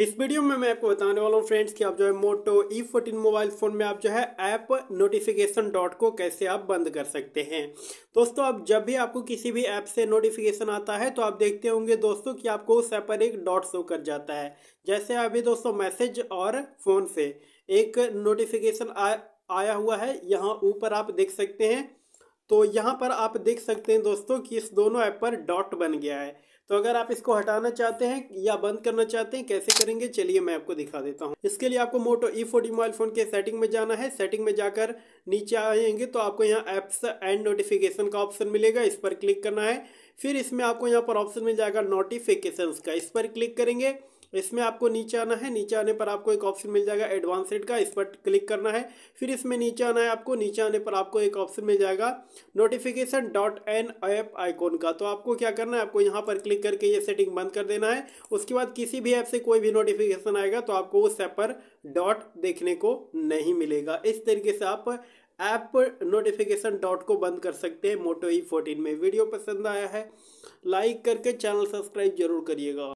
इस वीडियो में मैं आपको बताने वाला हूँ फ्रेंड्स कि आप जो है Moto E e fourteen mobile phone में आप जो है ऐप नोटिफिकेशन डॉट को कैसे आप बंद कर सकते हैं दोस्तों आप जब भी आपको किसी भी ऐप से नोटिफिकेशन आता है तो आप देखते होंगे दोस्तों कि आपको उस ऐप पर एक डॉट शो कर जाता है जैसे अभी दोस्तों मैसेज और फ़ोन से एक नोटिफिकेशन आया हुआ है यहाँ ऊपर आप देख सकते हैं तो यहाँ पर आप देख सकते हैं दोस्तों कि इस दोनों ऐप पर डॉट बन गया है तो अगर आप इसको हटाना चाहते हैं या बंद करना चाहते हैं कैसे करेंगे चलिए मैं आपको दिखा देता हूँ इसके लिए आपको Moto E forty mobile phone के सेटिंग में जाना है सेटिंग में जाकर नीचे आएंगे तो आपको यहाँ ऐप्स एंड नोटिफिकेशन का ऑप्शन मिलेगा इस पर क्लिक करना है फिर इसमें आपको यहाँ पर ऑप्शन मिल जाएगा नोटिफिकेशन का इस पर क्लिक करेंगे इसमें आपको नीचे आना है नीचे आने पर आपको एक ऑप्शन मिल जाएगा एडवांस रेट का इस पर क्लिक करना है फिर इसमें नीचे आना है आपको नीचे आने पर आपको एक ऑप्शन मिल जाएगा notification dot on app icon का तो आपको क्या करना है आपको यहाँ पर क्लिक करके ये सेटिंग बंद कर देना है उसके बाद किसी भी ऐप से कोई भी नोटिफिकेशन आएगा तो आपको उस ऐप पर डॉट देखने को नहीं मिलेगा इस तरीके से आप ऐप नोटिफिकेशन डॉट को बंद कर सकते हैं मोटो ई फोर्टीन में वीडियो पसंद आया है लाइक करके चैनल सब्सक्राइब जरूर करिएगा